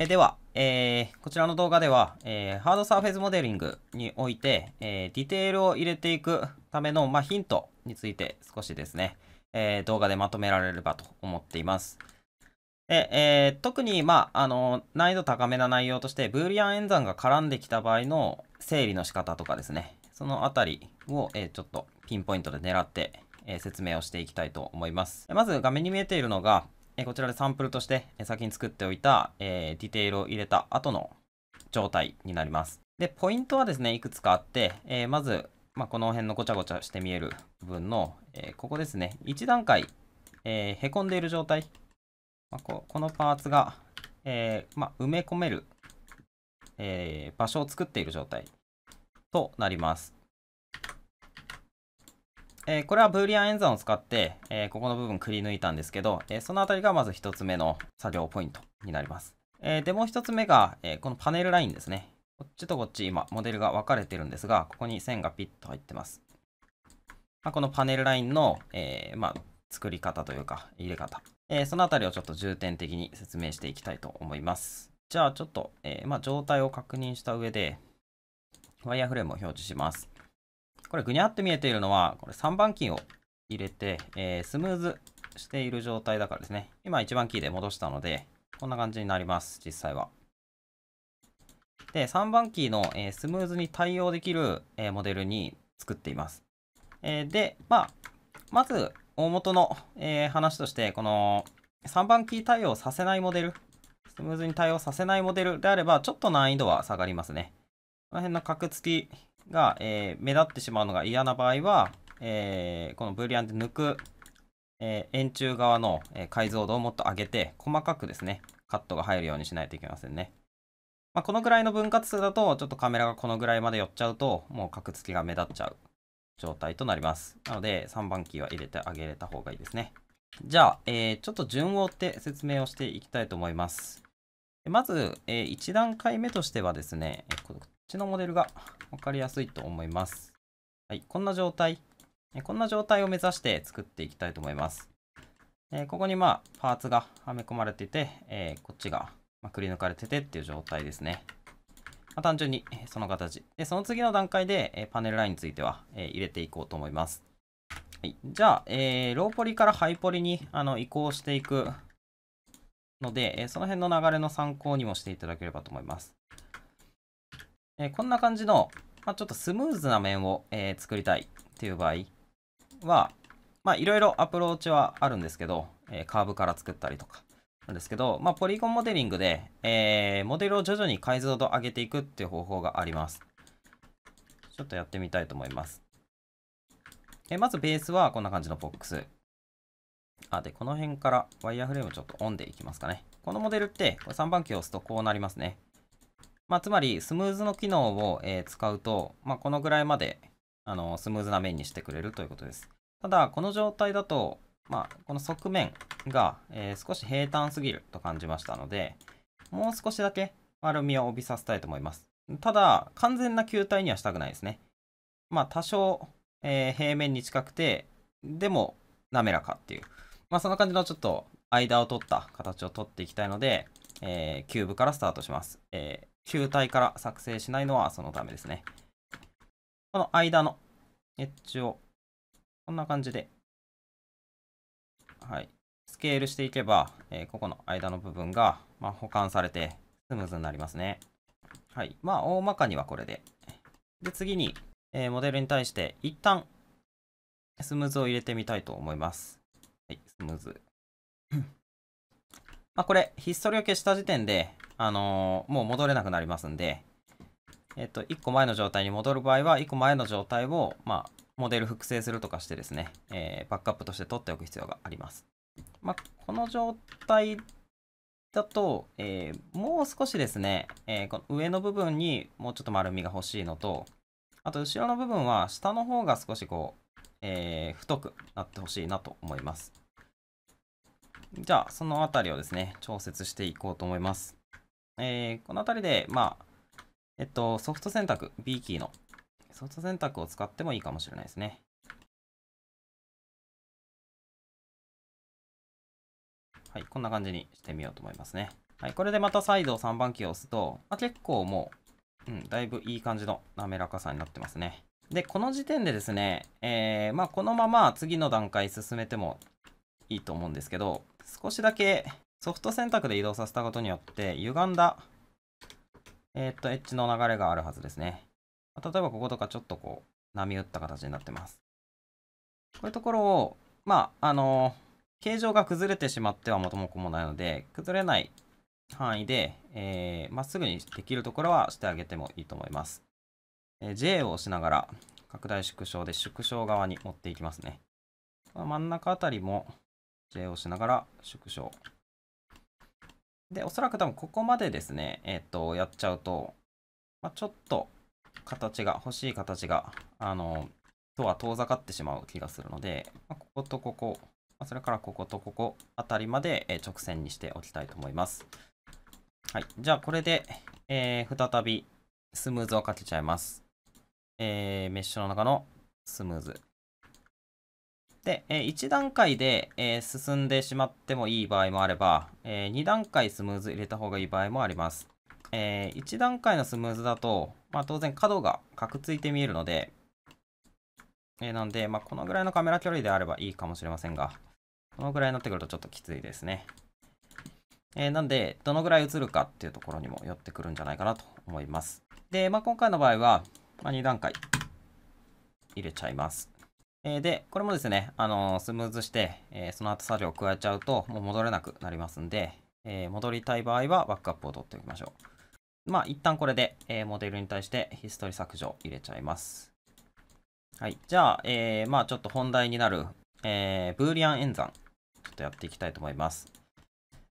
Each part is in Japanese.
えでは、えー、こちらの動画では、えー、ハードサーフェスモデリングにおいて、えー、ディテールを入れていくための、まあ、ヒントについて少しですね、え動画でまとめられればと思っています。でえ特に、まあ、あの難易度高めな内容として、ブーリアン演算が絡んできた場合の整理の仕方とかですね、そのあたりを、えちょっとピンポイントで狙って、え説明をしていきたいと思います。まず画面に見えているのが、えこちらでサンプルとして、え先に作っておいた、えディテールを入れた後の状態になります。で、ポイントはですね、いくつかあって、えまず、まあ、この辺のごちゃごちゃして見える部分の、えここですね、1段階、えー、へこんでいる状態、まあ、ここのパーツが、えー、まあ、埋め込める、えー、場所を作っている状態となります。えー、これはブーリアン演算を使って、えー、ここの部分くり抜いたんですけど、えー、そのあたりがまず1つ目の作業ポイントになります。えで、もう1つ目が、えこのパネルラインですね。こっちとこっち今モデルが分かれてるんですが、ここに線がピッと入ってます。まあ、このパネルラインの、えまあ、作り方というか入れ方、えそのあたりをちょっと重点的に説明していきたいと思います。じゃあちょっと、えまあ、状態を確認した上で、ワイヤーフレームを表示します。これぐにゃって見えているのは、これ3番キーを入れて、えー、スムーズしている状態だからですね。今1番キーで戻したので、こんな感じになります、実際は。で、3番キーの、えー、スムーズに対応できる、えー、モデルに作っています。えー、で、まあ、まず、大元の、えー、話として、この3番キー対応させないモデル、スムーズに対応させないモデルであれば、ちょっと難易度は下がりますね。この辺の角付きが、えー、目立ってしまうのが嫌な場合は、えー、このブリアンで抜く、え円柱側の解像度をもっと上げて、細かくですね、カットが入るようにしないといけませんね。まあ、このぐらいの分割数だと、ちょっとカメラがこのぐらいまで寄っちゃうと、もう角付きが目立っちゃう状態となります。なので、3番キーは入れてあげれた方がいいですね。じゃあ、えー、ちょっと順を追って説明をしていきたいと思います。まず、えー、1段階目としてはですね、ちのモデルが分かりやすいと思います。はい、こんな状態、こんな状態を目指して作っていきたいと思います。えここにまあパーツがはめ込まれてて、えこっちがまくり抜かれててっていう状態ですね。ま単純にその形。で、その次の段階で、えパネルラインについては、え入れていこうと思います。はい、じゃあ、えー、ローポリからハイポリにあの移行していくので、えその辺の流れの参考にもしていただければと思います。えー、こんな感じの、まあ、ちょっとスムーズな面を、えー、作りたいっていう場合は、まあ、いろいろアプローチはあるんですけど、えー、カーブから作ったりとかなんですけど、まあ、ポリゴンモデリングで、えモデルを徐々に解像度上げていくっていう方法があります。ちょっとやってみたいと思います。えまずベースはこんな感じのボックス。あ、で、この辺からワイヤーフレームちょっとオンでいきますかね。このモデルって、これ3番機を押すとこうなりますね。まあ、つまり、スムーズの機能を、えー、使うと、まあ、このぐらいまで、あの、スムーズな面にしてくれるということです。ただ、この状態だと、まあ、この側面が、えー、少し平坦すぎると感じましたので、もう少しだけ丸みを帯びさせたいと思います。ただ、完全な球体にはしたくないですね。まあ、多少、えー、平面に近くて、でも滑らかっていう。まあ、そんな感じのちょっと間を取った形を取っていきたいので、えー、キューブからスタートします。え球体から作成しないのはそのためですね。この間のエッジをこんな感じで、はい、スケールしていけば、えー、ここの間の部分が、まあ、保管されてスムーズになりますね。はい。まあ、大まかにはこれで。で、次に、えー、モデルに対して一旦スムーズを入れてみたいと思います。はい、スムーズ。まあ、これ、ヒストリを消した時点で、あのー、もう戻れなくなりますんで、えっと、1個前の状態に戻る場合は、1個前の状態を、まあ、モデル複製するとかしてですね、えー、バックアップとして取っておく必要があります。まあ、この状態だと、えー、もう少しですね、えー、この上の部分にもうちょっと丸みが欲しいのと、あと後ろの部分は下の方が少しこう、えー、太くなってほしいなと思います。じゃあ、そのあたりをですね、調節していこうと思います。えー、このあたりで、まあ、えっと、ソフト選択、B キーのソフト選択を使ってもいいかもしれないですね。はい、こんな感じにしてみようと思いますね。はい、これでまた再度3番キーを押すと、まあ、結構もう、うん、だいぶいい感じの滑らかさになってますね。で、この時点でですね、えー、まあ、このまま次の段階進めてもいいと思うんですけど、少しだけソフト選択で移動させたことによって歪んだ、えー、っと、エッジの流れがあるはずですね。例えばこことかちょっとこう、波打った形になってます。こういうところを、まあ、あのー、形状が崩れてしまっては元も子もないので、崩れない範囲で、えー、まっすぐにできるところはしてあげてもいいと思います。えー、J を押しながら、拡大縮小で縮小側に持っていきますね。真ん中あたりも、J をしながら縮小。で、おそらく多分ここまでですね、えっ、と、やっちゃうと、まあ、ちょっと形が、欲しい形が、あの、とは遠ざかってしまう気がするので、まあ、こことここ、まあ、それからこことここあたりまで、え直線にしておきたいと思います。はい。じゃあ、これで、えー、再びスムーズをかけちゃいます。えー、メッシュの中のスムーズ。で、え1段階で、え進んでしまってもいい場合もあれば、え2段階スムーズ入れた方がいい場合もあります。え1段階のスムーズだと、まあ、当然角がカクついて見えるので、えなんで、まあ、このぐらいのカメラ距離であればいいかもしれませんが、このぐらいになってくるとちょっときついですね。えー、なんで、どのぐらい映るかっていうところにも寄ってくるんじゃないかなと思います。で、まあ、今回の場合は、まあ、2段階入れちゃいます。えー、で、これもですね、あのスムーズして、えー、その後作業を加えちゃうと、もう戻れなくなりますんで、えー、戻りたい場合はバックアップを取っておきましょう。まあ、一旦これで、えモデルに対してヒストリ削除入れちゃいます。はい。じゃあ、えまあ、ちょっと本題になる、えブーリアン演算、ちょっとやっていきたいと思います。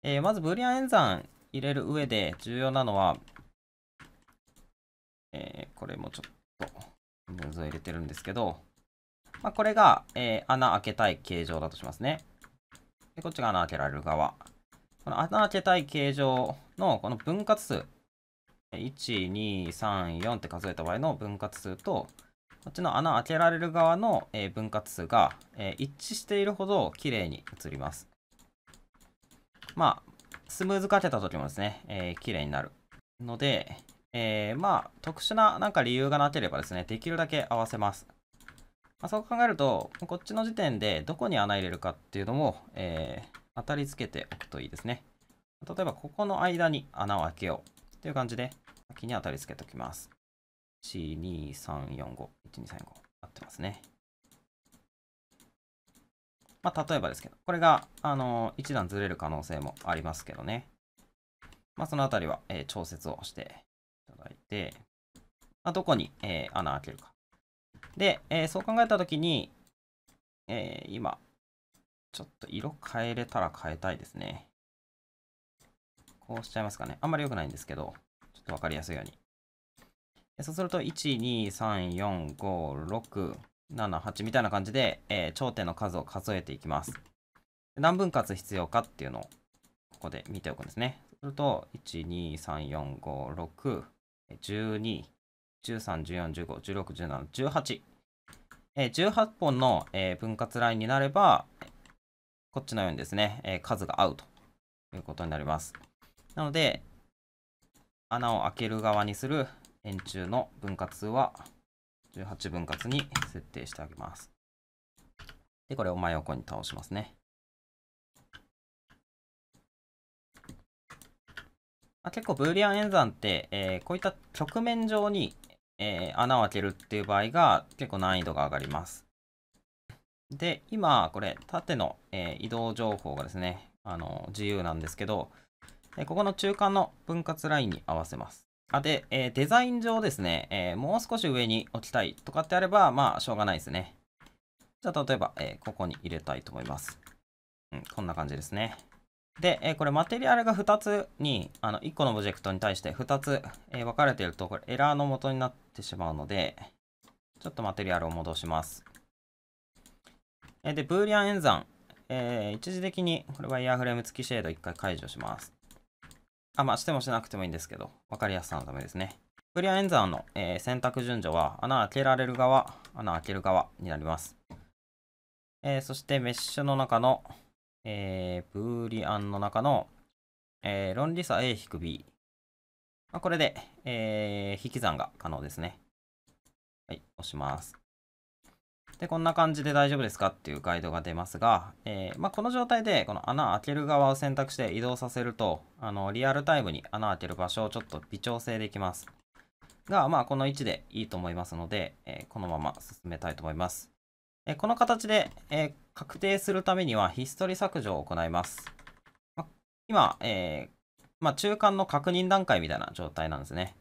えまず、ブーリアン演算入れる上で重要なのは、えこれもちょっと、ムーズを入れてるんですけど、まあ、これが、えー、穴開けたい形状だとしますね。で、こっちが穴開けられる側。この穴開けたい形状のこの分割数。1、2、3、4って数えた場合の分割数と、こっちの穴開けられる側の、えー、分割数が、えー、一致しているほど綺麗に移ります。まあ、スムーズかけた時もですね、えー、綺麗になる。ので、えー、まあ、特殊ななんか理由がなければですね、できるだけ合わせます。まあ、そう考えると、こっちの時点でどこに穴入れるかっていうのも、えー、当たりつけておくといいですね。例えば、ここの間に穴を開けようっていう感じで、先に当たりつけておきます。1、2、3、4、5。1、2、3、4、5。合ってますね。まあ、例えばですけど、これが、あのー、1段ずれる可能性もありますけどね。まあ、そのあたりは、えー、調節をしていただいて、まあ、どこに、えー、穴を開けるかで、えー、そう考えたときに、えー、今、ちょっと色変えれたら変えたいですね。こうしちゃいますかね。あんまり良くないんですけど、ちょっとわかりやすいように。そうすると、1、2、3、4、5、6、7、8みたいな感じで、えー、頂点の数を数えていきます。何分割必要かっていうのを、ここで見ておくんですね。すると、1、2、3、4、5、6、12、13、14、15、16、17、18。えー、18本の、えー、分割ラインになれば、こっちのようにですね、えー、数が合うということになります。なので、穴を開ける側にする円柱の分割は18分割に設定してあげます。で、これを真横に倒しますね。ま結構ブーリアン演算って、えー、こういった局面上に、えー、穴を開けるっていう場合が結構難易度が上がります。で、今、これ、縦の、えー、移動情報がですね、あの自由なんですけど、えここの中間の分割ラインに合わせます。あで、えデザイン上ですね、えもう少し上に置きたいとかってあれば、まあ、しょうがないですね。じゃあ、例えば、えここに入れたいと思います。うん、こんな感じですね。で、えー、これマテリアルが2つに、あの1個のオブジェクトに対して2つ、えー、分かれていると、これエラーの元になってしまうので、ちょっとマテリアルを戻します。えー、で、ブーリアン演算、え一時的に、これはイヤーフレーム付きシェード1回解除します。あ、まあ、してもしなくてもいいんですけど、分かりやすさのためですね。ブーリアン演算の、え選択順序は、穴開けられる側、穴開ける側になります。えそして、メッシュの中の、えー、ブーリアンの中の、えー、論理差 A-B。まあ、これで、えー、引き算が可能ですね。はい、押します。で、こんな感じで大丈夫ですかっていうガイドが出ますが、えー、まあ、この状態で、この穴開ける側を選択して移動させると、あの、リアルタイムに穴開ける場所をちょっと微調整できます。が、まあ、この位置でいいと思いますので、えー、このまま進めたいと思います。えー、この形で、え確定するためにはヒストリ削除を行います。ま、今、えー、ま中間の確認段階みたいな状態なんですね。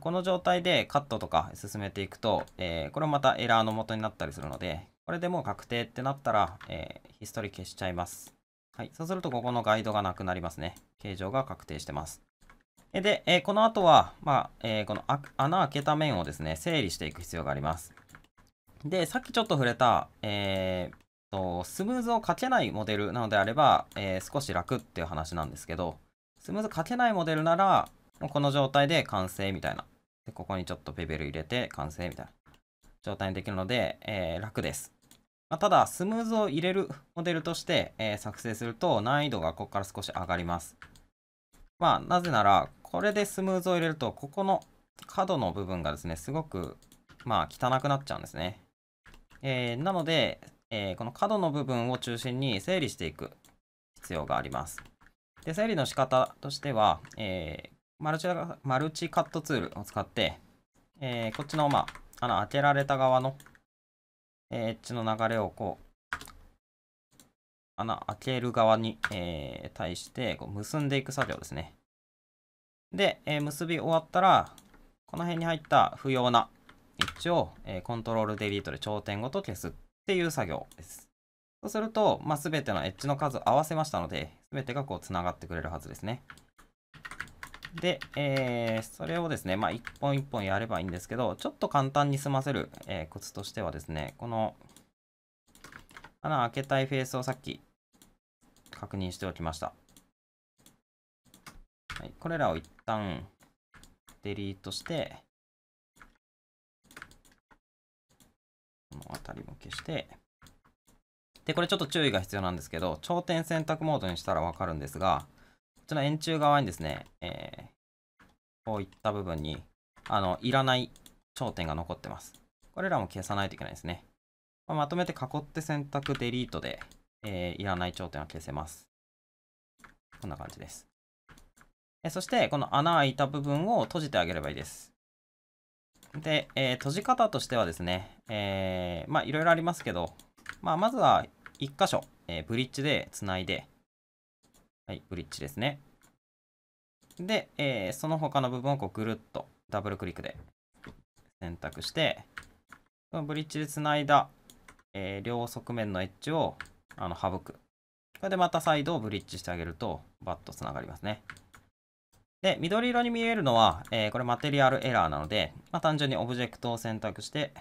この状態でカットとか進めていくと、えー、これまたエラーの元になったりするので、これでもう確定ってなったら、えー、ヒストリ消しちゃいます。はい。そうすると、ここのガイドがなくなりますね。形状が確定してます。で、えー、この後は、まあ、えー、この穴開けた面をですね、整理していく必要があります。で、さっきちょっと触れた、えー、と、スムーズをかけないモデルなのであれば、えー、少し楽っていう話なんですけど、スムーズかけないモデルなら、もうこの状態で完成みたいな。で、ここにちょっとベベル入れて完成みたいな状態にできるので、えー、楽です。まあ、ただ、スムーズを入れるモデルとして、えー、作成すると難易度がここから少し上がります。まあ、なぜなら、これでスムーズを入れると、ここの角の部分がですね、すごく、まあ、汚くなっちゃうんですね。えー、なので、えー、この角の部分を中心に整理していく必要があります。で整理の仕方としては、えー、マルチマルチカットツールを使って、えー、こっちの、まあ、開けられた側の、えー、エッジの流れをこう穴開ける側に、え対してこう結んでいく作業ですね。で、え結び終わったらこの辺に入った不要なエッジを、えコントロールデリートで頂点ごと消すっていう作業です。そうすると、まあ、全てのエッジの数を合わせましたので、全てがこう繋がってくれるはずですね。で、えー、それをですね、まあ、一本一本やればいいんですけど、ちょっと簡単に済ませる、えー、コツとしてはですね、この穴開けたいフェースをさっき確認しておきました。はい、これらを一旦デリートして、この辺りも消して、で、これちょっと注意が必要なんですけど、頂点選択モードにしたらわかるんですが、こちら円柱側にですね、えー、こういった部分に、あの、いらない頂点が残ってます。これらも消さないといけないですね。ままとめて囲って選択デリートで、えー、いらない頂点は消せます。こんな感じです。えそして、この穴開いた部分を閉じてあげればいいです。で、えー、閉じ方としてはですね、えー、まあいろいろありますけど、まあまずは1箇所、えー、ブリッジでつないで、はい、ブリッジですね。で、えー、その他の部分をこうぐるっとダブルクリックで選択して、このブリッジでつないだ、えー、両側面のエッジをあの省く。これでまた再度ブリッジしてあげると、バッとつながりますね。で、緑色に見えるのは、えー、これマテリアルエラーなので、まあ、単純にオブジェクトを選択して、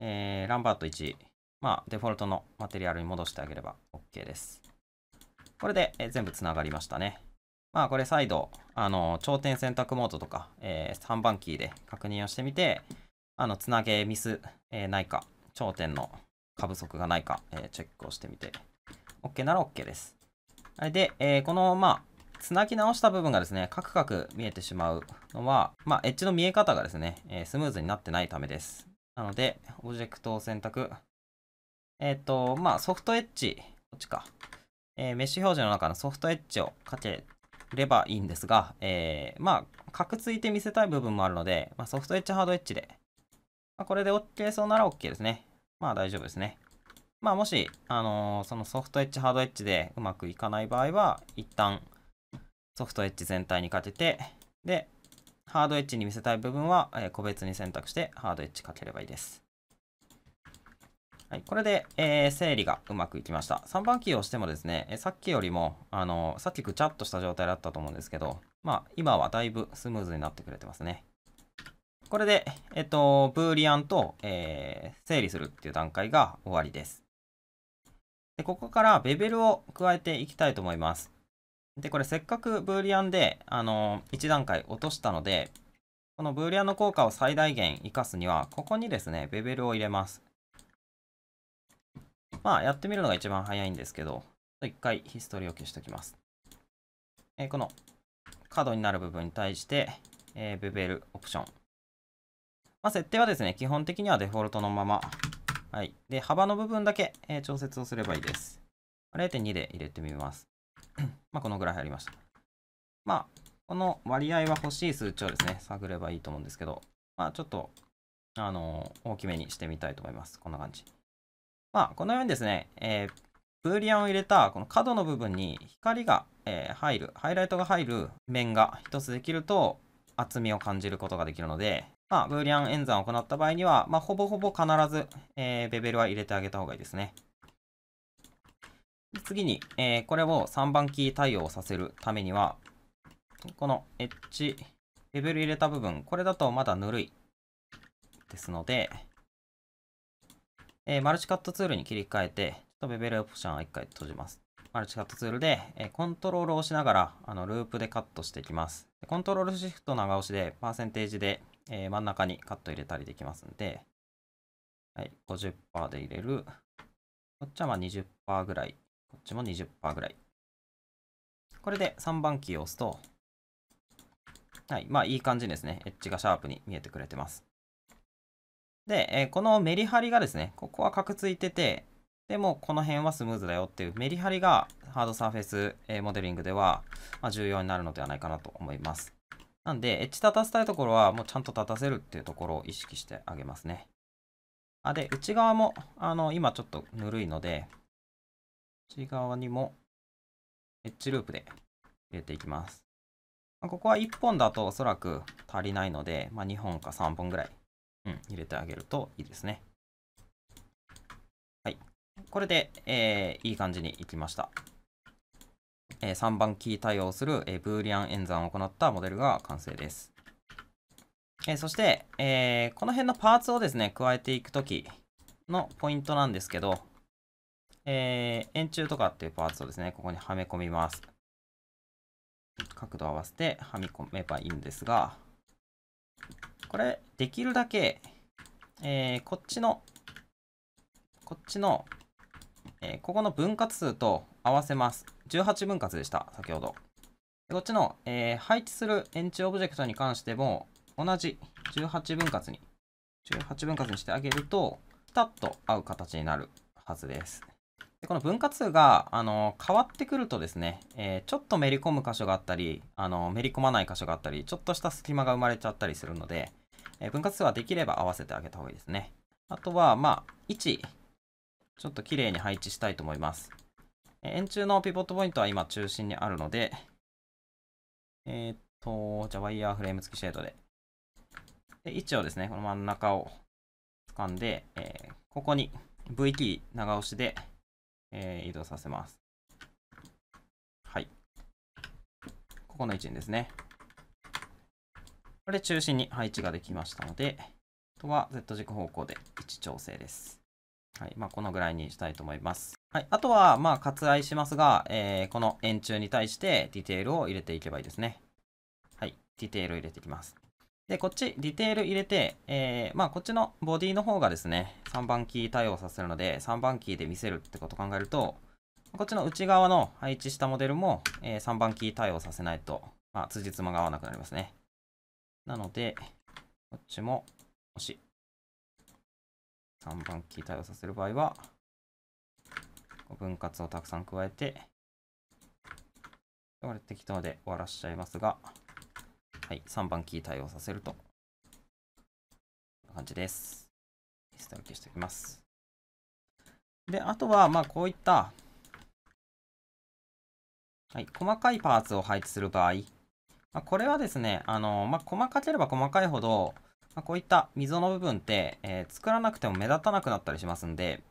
えー、ランバート1、まあ、デフォルトのマテリアルに戻してあげれば OK です。これで、えー、全部つながりましたね。まあ、これ再度、あの、頂点選択モードとか、えー、3番キーで確認をしてみて、あの、つなげミス、えー、ないか、頂点の過不足がないか、えー、チェックをしてみて、OK なら OK です。で、えー、この、まあ、つなぎ直した部分がですね、カクカク見えてしまうのは、まあ、エッジの見え方がですね、えー、スムーズになってないためです。なので、オブジェクトを選択。えっ、ー、と、まあ、ソフトエッジ、こっちか。えー、メッシュ表示の中のソフトエッジをかければいいんですが、えー、まあ、クついて見せたい部分もあるので、まあ、ソフトエッジ、ハードエッジで、まあ、これで OK そうなら OK ですね。まあ、大丈夫ですね。まあ、もし、あのー、そのソフトエッジ、ハードエッジでうまくいかない場合は、一旦、ソフトエッジ全体にかけて、で、ハードエッジに見せたい部分は、え個別に選択してハードエッジかければいいです。はい、これで、えー、整理がうまくいきました。3番キーを押してもですね、えさっきよりも、あのさっきぐちゃっとした状態だったと思うんですけど、まあ、今はだいぶスムーズになってくれてますね。これで、えっと、ブーリアンと、えー、整理するっていう段階が終わりです。でここからベベルを加えていきたいと思います。で、これせっかくブーリアンで、あのー、1段階落としたので、このブーリアンの効果を最大限活かすには、ここにですね、ベベルを入れます。まあ、やってみるのが一番早いんですけど、一回ヒストリーを消しておきます。えー、この角になる部分に対して、えー、ベベルオプション。まあ、設定はですね、基本的にはデフォルトのまま。はい。で、幅の部分だけ、えー、調節をすればいいです。0.2で入れてみます。まあ、このぐらい入りました。まあ、この割合は欲しい数値をですね、探ればいいと思うんですけど、まあ、ちょっと、あのー、大きめにしてみたいと思います。こんな感じ。まあ、このようにですね、えー、ブーリアンを入れたこの角の部分に光が、えー、入る、ハイライトが入る面が一つできると厚みを感じることができるので、まあ、ブーリアン演算を行った場合には、まあ、ほぼほぼ必ず、えー、ベベルは入れてあげた方がいいですね。次に、えー、これを3番キー対応させるためには、このエッジ、レベル入れた部分、これだとまだぬるいですので、えー、マルチカットツールに切り替えて、ちょっとベベルオプションを1回閉じます。マルチカットツールで、えー、コントロールを押しながら、あの、ループでカットしていきます。コントロールシフト長押しで、パーセンテージで、えー、真ん中にカット入れたりできますんで、はい、50%で入れる。こっちはまあ20%ぐらいこっちも20%ぐらい。これで3番キーを押すと、はい、まあいい感じですね。エッジがシャープに見えてくれてます。で、えー、このメリハリがですね、ここはカクついてて、でもこの辺はスムーズだよっていうメリハリがハードサーフェス、えモデリングでは、ま重要になるのではないかなと思います。なんで、エッジ立たせたいところはもうちゃんと立たせるっていうところを意識してあげますね。あで、内側もあの今ちょっとぬるいので、内側にもエッジループで入れていきます。まあ、ここは1本だとおそらく足りないので、まあ、2本か3本ぐらい、うん、入れてあげるといいですね。はい。これで、えー、いい感じにいきました。えー、3番キー対応する、えー、ブーリアン演算を行ったモデルが完成です。えー、そして、えー、この辺のパーツをですね、加えていくときのポイントなんですけど、えー、円柱とかっていうパーツをですね、ここにはめ込みます。角度を合わせてはみ込めばいいんですが、これ、できるだけ、えー、こっちの、こっちの、えー、ここの分割数と合わせます。18分割でした、先ほど。こっちの、えー、配置する円柱オブジェクトに関しても、同じ18分割に、18分割にしてあげると、ピタッと合う形になるはずです。でこの分割数が、あの変わってくるとですね、えー、ちょっとめり込む箇所があったり、あのめり込まない箇所があったり、ちょっとした隙間が生まれちゃったりするので、えー、分割数はできれば合わせてあげた方がいいですね。あとは、まあ、位置、ちょっと綺麗に配置したいと思います。えー、円柱のピボットポイントは今中心にあるので、えっと、じゃあワイヤーフレーム付きシェードで。で、位置をですね、この真ん中を掴んで、えここに V キー長押しで、えー、移動させます。はい。ここの位置にですね。これ中心に配置ができましたので、あとは Z 軸方向で位置調整です。はい。まあ、このぐらいにしたいと思います。はい。あとは、まあ、割愛しますが、えー、この円柱に対してディテールを入れていけばいいですね。はい。ディテールを入れていきます。で、こっち、ディテール入れて、えー、まあ、こっちのボディの方がですね、3番キー対応させるので、3番キーで見せるってことを考えると、こっちの内側の配置したモデルも、えー、3番キー対応させないと、まあ、辻褄が合わなくなりますね。なので、こっちも、もし、3番キー対応させる場合は、分割をたくさん加えて、これ適当で終わらしちゃいますが、はい、3番キー対応させると、こんな感じです。リストを消しておきます。で、あとは、まあ、こういった、はい、細かいパーツを配置する場合、まあ、これはですね、あのまあ、細かければ細かいほど、まあ、こういった溝の部分って、えー、作らなくても目立たなくなったりしますんで、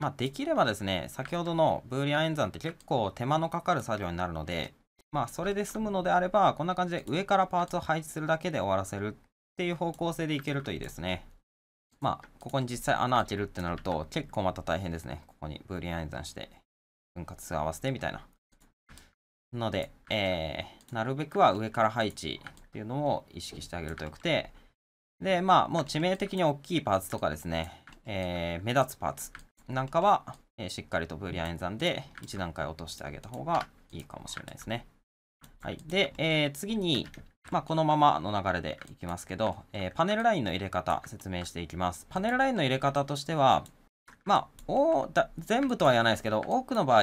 まあ、できればですね、先ほどのブーリアン演算って結構手間のかかる作業になるので、まあ、それで済むのであれば、こんな感じで上からパーツを配置するだけで終わらせるっていう方向性でいけるといいですね。まあ、ここに実際穴開けるってなると、結構また大変ですね。ここにブーリアン演算して、分割数合わせてみたいな。ので、えー、なるべくは上から配置っていうのを意識してあげるとよくて、で、まあ、もう致命的に大きいパーツとかですね、えー、目立つパーツなんかは、えー、しっかりとブーリアン演算で1段階落としてあげた方がいいかもしれないですね。はい。で、えー、次に、まあ、このままの流れでいきますけど、えー、パネルラインの入れ方説明していきます。パネルラインの入れ方としては、まあ、おだ全部とは言わないですけど、多くの場合、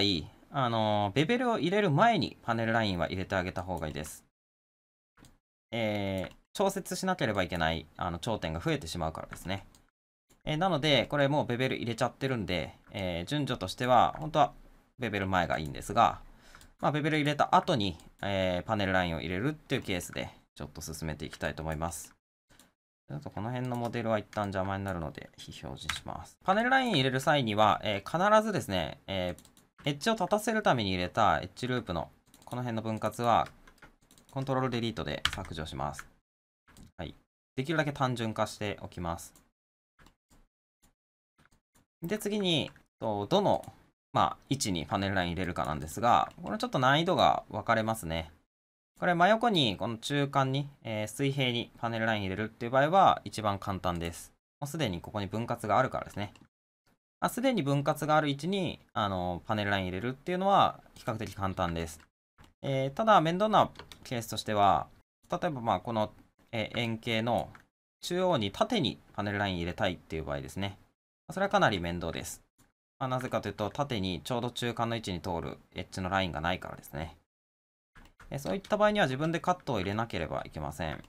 あのー、ベベルを入れる前にパネルラインは入れてあげた方がいいです。えー、調節しなければいけないあの頂点が増えてしまうからですね。えー、なので、これもうベベル入れちゃってるんで、え順序としては、本当はベベル前がいいんですが、まあ、ベベル入れた後に、えー、パネルラインを入れるっていうケースで、ちょっと進めていきたいと思います。ちょっとこの辺のモデルは一旦邪魔になるので、非表示します。パネルライン入れる際には、えー、必ずですね、えー、エッジを立たせるために入れたエッジループの、この辺の分割は、コントロールデリートで削除します。はい。できるだけ単純化しておきます。で、次に、どのまあ、位置にパネルライン入れるかなんですが、これちょっと難易度が分かれますね。これ真横に、この中間に、えー、水平にパネルライン入れるっていう場合は一番簡単です。もうすでにここに分割があるからですね。あ、すでに分割がある位置に、あのパネルライン入れるっていうのは比較的簡単です。えー、ただ、面倒なケースとしては、例えばまあこの、えー、円形の中央に縦にパネルライン入れたいっていう場合ですね。それはかなり面倒です。まあ、なぜかというと、縦にちょうど中間の位置に通るエッジのラインがないからですね。えそういった場合には自分でカットを入れなければいけません。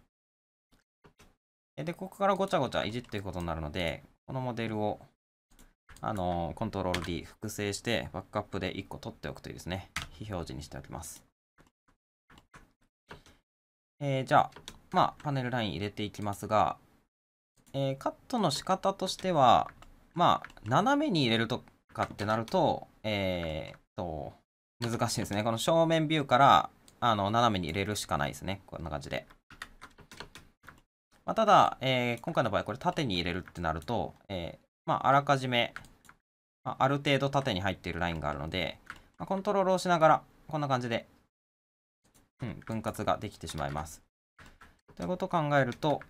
で、ここからごちゃごちゃいじっていくことになるので、このモデルを、あのー、コントロール D 複製して、バックアップで1個取っておくというですね、非表示にしておきます。えー、じゃあ、まあ、パネルライン入れていきますが、えー、カットの仕方としては、まあ、斜めに入れるとかってなると、えー、っと、難しいですね。この正面ビューから、あの、斜めに入れるしかないですね。こんな感じで。まあ、ただ、えー、今回の場合、これ縦に入れるってなると、えー、まあ、あらかじめ、まあ、ある程度縦に入っているラインがあるので、まあ、コントロールをしながら、こんな感じで、うん、分割ができてしまいます。ということを考えると、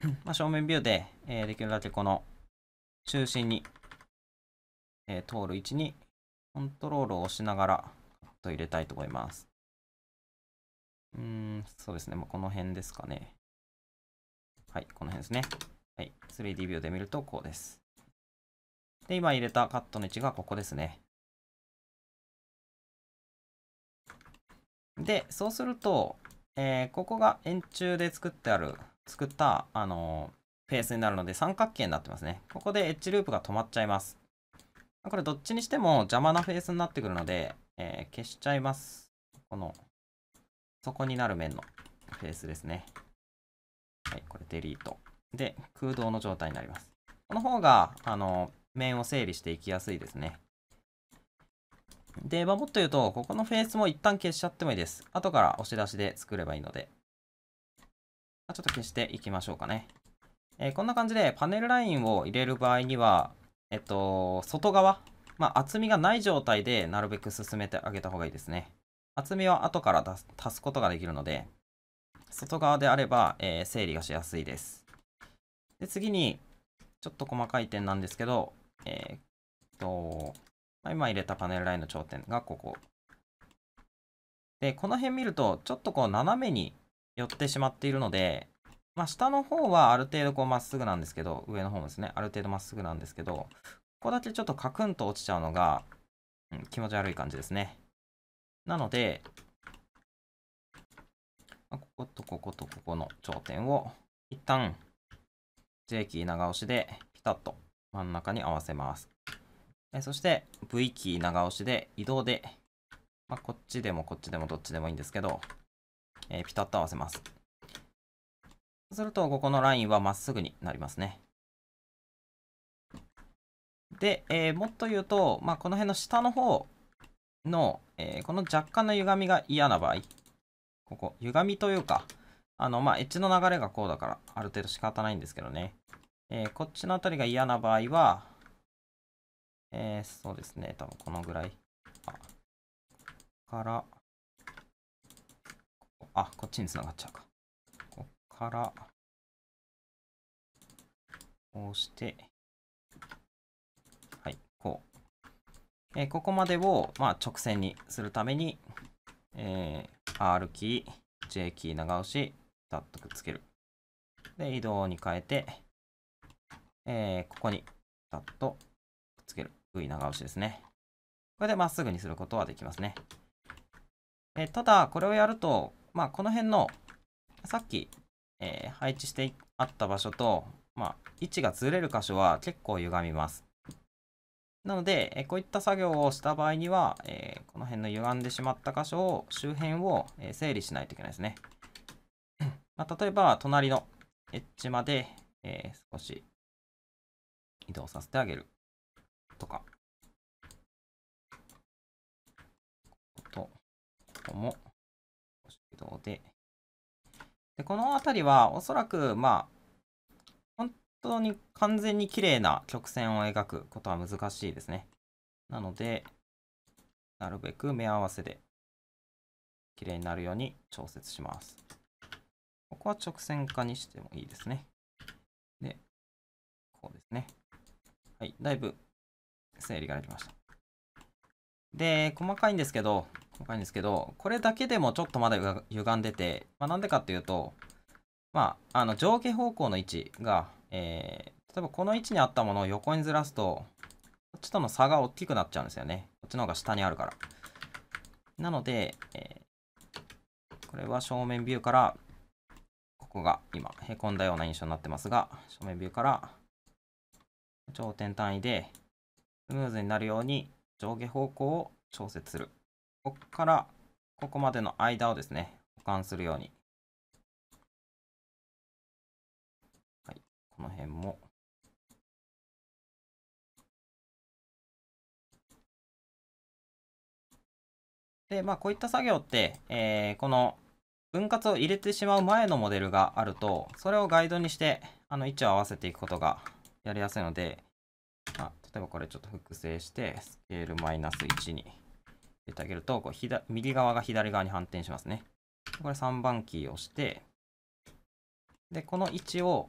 まあ、正面ビューで、えー、できるだけこの中心にえー、通る位置にコントロールを押しながらカット入れたいと思います。うん、そうですね。まあ、この辺ですかね。はい、この辺ですね。はい、3D ビューで見るとこうです。で、今入れたカットの位置がここですね。で、そうすると、えー、ここが円柱で作ってある、作った、あのー、ペースになるので三角形になってますね。ここでエッジループが止まっちゃいます。これどっちにしても邪魔なフェースになってくるので、えー、消しちゃいます。この、底になる面のフェースですね。はい、これデリート。で、空洞の状態になります。この方が、あの、面を整理していきやすいですね。で、まあ、もっと言うと、ここのフェースも一旦消しちゃってもいいです。後から押し出しで作ればいいので。ちょっと消していきましょうかね。えー、こんな感じでパネルラインを入れる場合には、えっと、外側、まあ、厚みがない状態でなるべく進めてあげた方がいいですね。厚みは後から足すことができるので、外側であれば、えー、整理がしやすいです。で、次に、ちょっと細かい点なんですけど、えー、っと、まあ、今入れたパネルラインの頂点がここ。で、この辺見ると、ちょっとこう斜めに寄ってしまっているので、まあ、下の方はある程度こうまっすぐなんですけど、上の方もですね、ある程度まっすぐなんですけど、ここだけちょっとカクンと落ちちゃうのが、うん、気持ち悪い感じですね。なので、まあ、こことこことここの頂点を、一旦、J キー長押しで、ピタッと真ん中に合わせます。えそして、V キー長押しで、移動で、まあ、こっちでもこっちでもどっちでもいいんですけど、えー、ピタッと合わせます。そうすると、ここのラインはまっすぐになりますね。で、えー、もっと言うと、まあ、この辺の下の方の、えー、この若干の歪みが嫌な場合、ここ、歪みというか、あの、まあ、エッジの流れがこうだから、ある程度仕方ないんですけどね。えー、こっちの辺りが嫌な場合は、えー、そうですね、多分このぐらい。あ、から、あ、こっちにつながっちゃうか。からこうして、はい、こう。えー、ここまでを、まあ、直線にするために、えー、R キー、J キー長押し、ざっとくっつける。で、移動に変えて、えー、ここに、ざっとくっつける。V 長押しですね。これでまっすぐにすることはできますね。えただ、これをやると、まあ、この辺の、さっきえー、配置してあった場所と、まあ、位置がずれる箇所は結構歪みます。なので、えこういった作業をした場合には、えこの辺の歪んでしまった箇所を、周辺を、え整理しないといけないですね。まあ、例えば、隣のエッジまで、え少し移動させてあげるとか。と、ここも移動で、でこの辺りはおそらくまあ本当に完全に綺麗な曲線を描くことは難しいですね。なのでなるべく目合わせで綺麗になるように調節します。ここは直線化にしてもいいですね。で、こうですね。はい、だいぶ整理ができました。で、細かいんですけど、細かいんですけど、これだけでもちょっとまだ歪んでて、まあ、なんでかっていうと、まあ、あの上下方向の位置が、えー、例えばこの位置にあったものを横にずらすと、こっちとの差が大きくなっちゃうんですよね。こっちの方が下にあるから。なので、えー、これは正面ビューから、ここが今、へこんだような印象になってますが、正面ビューから、頂点単位でスムーズになるように上下方向を調節する。ここからここまでの間をですね、保管するように。はい、この辺も。で、まあ、こういった作業って、えー、この分割を入れてしまう前のモデルがあると、それをガイドにして、あの、位置を合わせていくことがやりやすいので、まあ、例えばこれちょっと複製して、スケールマイナス1に入れてあげると、こう左右側が左側に反転しますね。これ3番キーを押して、で、この位置を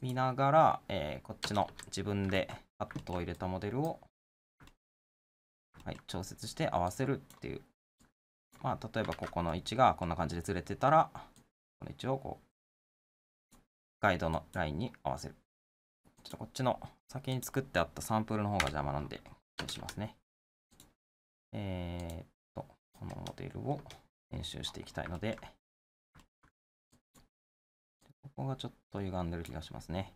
見ながら、えー、こっちの自分でカットを入れたモデルを、はい、調節して合わせるっていう。まあ、例えばここの位置がこんな感じでずれてたら、この位置をこう、ガイドのラインに合わせる。ちょっとこっちの先に作ってあったサンプルの方が邪魔なんで、こしますね。えー、っと、このモデルを編集していきたいので、ここがちょっと歪んでる気がしますね。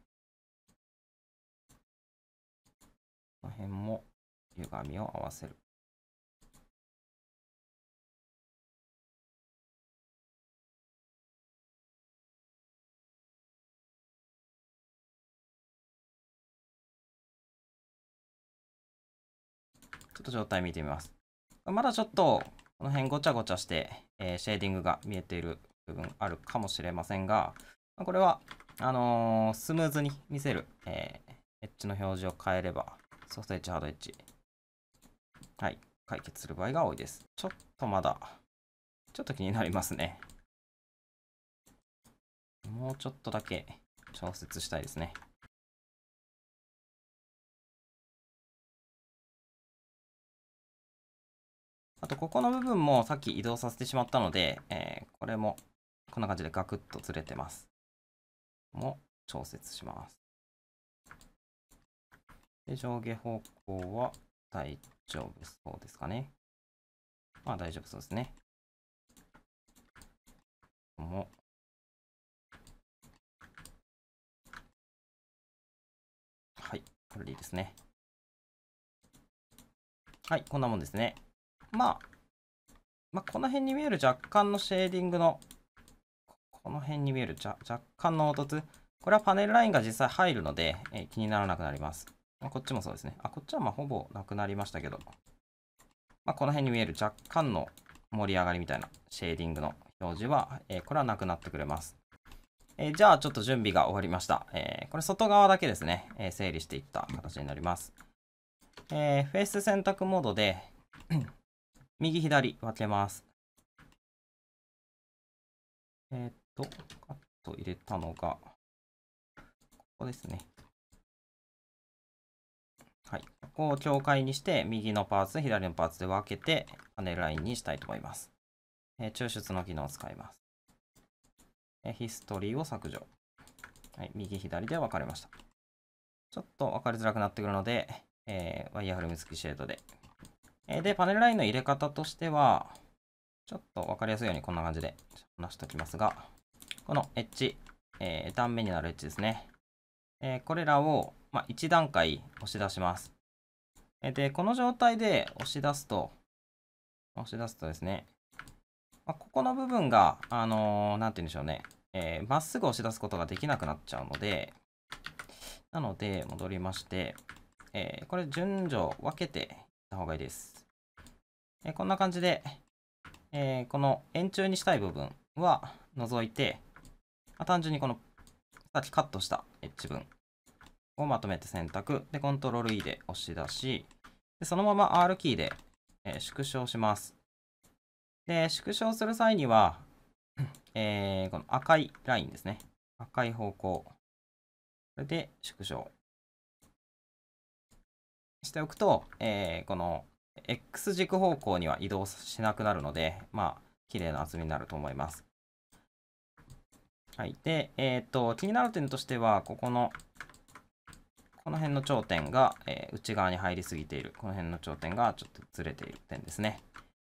この辺も歪みを合わせる。ちょっと状態見てみます。まだちょっと、この辺ごちゃごちゃして、えー、シェーディングが見えている部分あるかもしれませんが、まこれは、あのー、スムーズに見せる、えー、エッジの表示を変えれば、ソフトエッジ、ハードエッジ、はい、解決する場合が多いです。ちょっとまだ、ちょっと気になりますね。もうちょっとだけ調節したいですね。あと、ここの部分もさっき移動させてしまったので、えー、これもこんな感じでガクッとずれてます。も調節します。で、上下方向は大丈夫そうですかね。まあ大丈夫そうですね。ここも。はい、これでいいですね。はい、こんなもんですね。まあ、まあ、この辺に見える若干のシェーディングの、この辺に見える若干の凹凸。これはパネルラインが実際入るので、え気にならなくなります。まあ、こっちもそうですね。あ、こっちはまほぼなくなりましたけど、まあ、この辺に見える若干の盛り上がりみたいなシェーディングの表示は、えこれはなくなってくれます。えじゃあちょっと準備が終わりました。えこれ外側だけですね、え整理していった形になります。えー、フェイス選択モードで右左分けます。えっ、と、カット入れたのが、ここですね。はい。ここを境界にして、右のパーツ、左のパーツで分けて、パネルラインにしたいと思います。えー、抽出の機能を使います。えー、ヒストリーを削除。はい。右左で分かれました。ちょっと分かりづらくなってくるので、えー、ワイヤーフルム付きシェードでで、パネルラインの入れ方としては、ちょっと分かりやすいようにこんな感じで話しておきますが、このエッジ、えー、断面になるエッジですね。えー、これらを、まあ、1段階押し出します。えー、で、この状態で押し出すと、押し出すとですね、まあ、ここの部分が、あのー、なんて言うんでしょうね、ま、えー、っすぐ押し出すことができなくなっちゃうので、なので、戻りまして、えー、これ順序分けてた方がいいです。えこんな感じで、えー、この円柱にしたい部分は除いて、まあ、単純にこのさっきカットしたエッジ分をまとめて選択。で、コントロール E で押し出し、でそのまま R キーで、えー、縮小します。で、縮小する際には、えー、この赤いラインですね。赤い方向。これで縮小。しておくと、えー、この X 軸方向には移動しなくなるので、まあ、綺麗な厚みになると思います。はい。で、えっ、と、気になる点としては、ここの、この辺の頂点が、えー、内側に入りすぎている。この辺の頂点がちょっとずれている点ですね。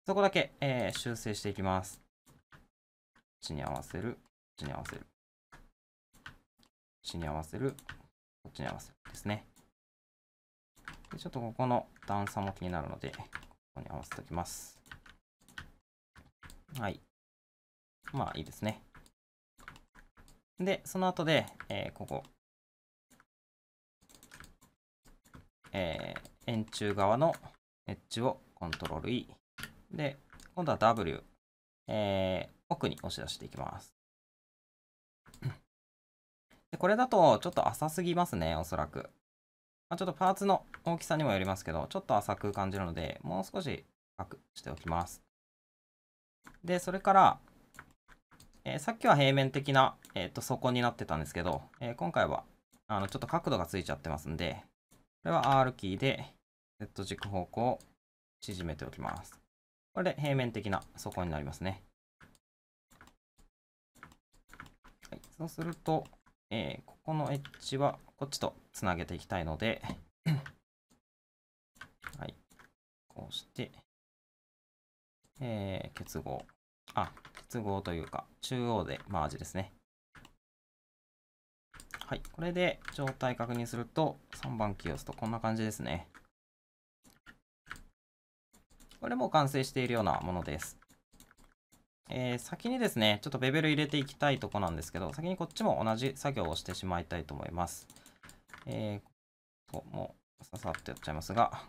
そこだけ、えー、修正していきます。こっちに合わせる、こっちに合わせる。こっちに合わせる、こっちに合わせるですね。ちょっとここの段差も気になるので、ここに合わせておきます。はい。まあいいですね。で、その後で、えー、ここ、えー、円柱側のエッジをコントロール E。で、今度は W、えー、奥に押し出していきます。でこれだとちょっと浅すぎますね、おそらく。まちょっとパーツの大きさにもよりますけど、ちょっと浅く感じるので、もう少し深くしておきます。で、それから、えー、さっきは平面的な、えーと、と底になってたんですけど、えー、今回はあのちょっと角度がついちゃってますんで、これは R キーで Z 軸方向を縮めておきます。これで平面的な底になりますね。はい、そうすると、えー、ここのエッジはこっちとつなげていきたいので はい、こうして、えー、結合。あ、結合というか、中央でマージですね。はい、これで状態確認すると、3番キーを押すとこんな感じですね。これも完成しているようなものです。えー、先にですね、ちょっとベベル入れていきたいとこなんですけど、先にこっちも同じ作業をしてしまいたいと思います。えー、ここもささっとやっちゃいますが、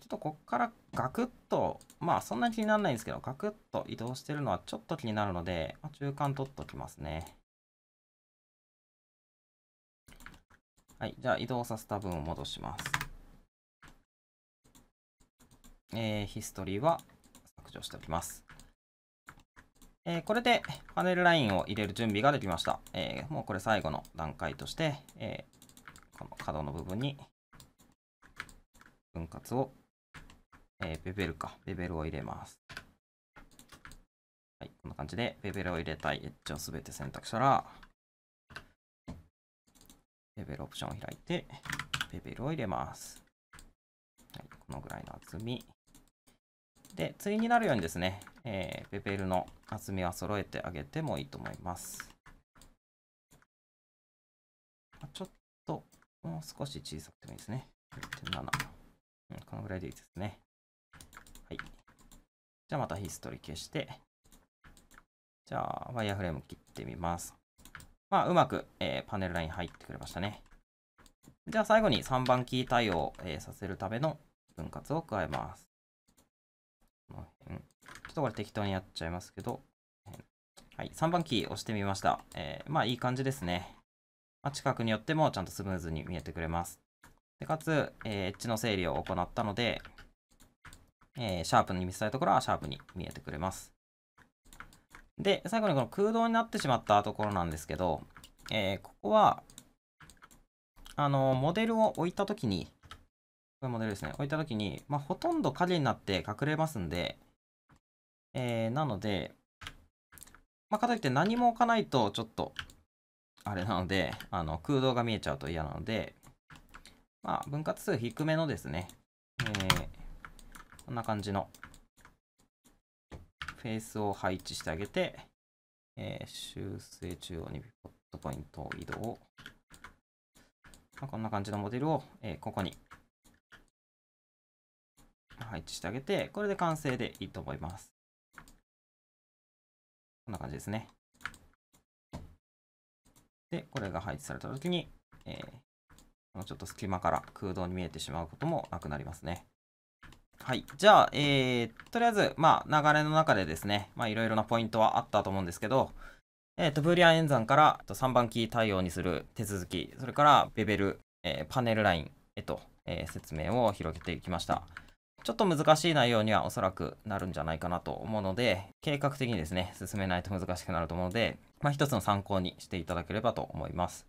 ちょっとこっからガクッと、まあそんなに気にならないんですけど、ガクッと移動してるのはちょっと気になるので、中間取っときますね。はい、じゃあ移動させた分を戻します。えー、ヒストリーは削除しておきます。えー、これでパネルラインを入れる準備ができました。えー、もうこれ最後の段階として、えー、この角の部分に分割を、えベベルか、ベベルを入れます。はい、こんな感じでベベルを入れたいエッジを全て選択したら、ベルオプションを開いて、ベベルを入れます。はい、このぐらいの厚み。で、対になるようにですね、えー、ベベルの厚みは揃えてあげてもいいと思います。ちょっと、もう少し小さくてもいいですね。0.7。このぐらいでいいですね。はい。じゃあまたヒストリー消して、じゃあワイヤーフレーム切ってみます。まあ、うまく、えー、パネルライン入ってくれましたね。じゃあ最後に3番キー対応、えー、させるための分割を加えます。この辺。ちょっとこれ適当にやっちゃいますけど、はい、3番キー押してみました。えー、まあいい感じですね。まあ、近くによってもちゃんとスムーズに見えてくれます。でかつ、えー、エッジの整理を行ったので、えー、シャープに見せたいところはシャープに見えてくれます。で、最後にこの空洞になってしまったところなんですけど、えー、ここは、あの、モデルを置いたときに、これモデルですね、置いたときに、まあ、ほとんど影になって隠れますんで、えー、なので、まあ、かといって何も置かないと、ちょっと、あれなので、あの、空洞が見えちゃうと嫌なので、まあ、分割数低めのですね、えー、こんな感じのフェースを配置してあげて、えー、修正中央にポットポイントを移動。まあ、こんな感じのモデルを、えここに配置してあげて、これで完成でいいと思います。こんな感じですね。で、これが配置されたときに、えー、ちょっと隙間から空洞に見えてしまうこともなくなりますね。はい。じゃあ、えー、とりあえず、まあ、流れの中でですね、まあ、いろいろなポイントはあったと思うんですけど、えっ、ー、と、ブーリアン演算から、えー、と3番キー対応にする手続き、それからベベル、えー、パネルラインへと、えー、説明を広げていきました。ちょっと難しい内容にはおそらくなるんじゃないかなと思うので、計画的にですね、進めないと難しくなると思うので、まあ、一つの参考にしていただければと思います。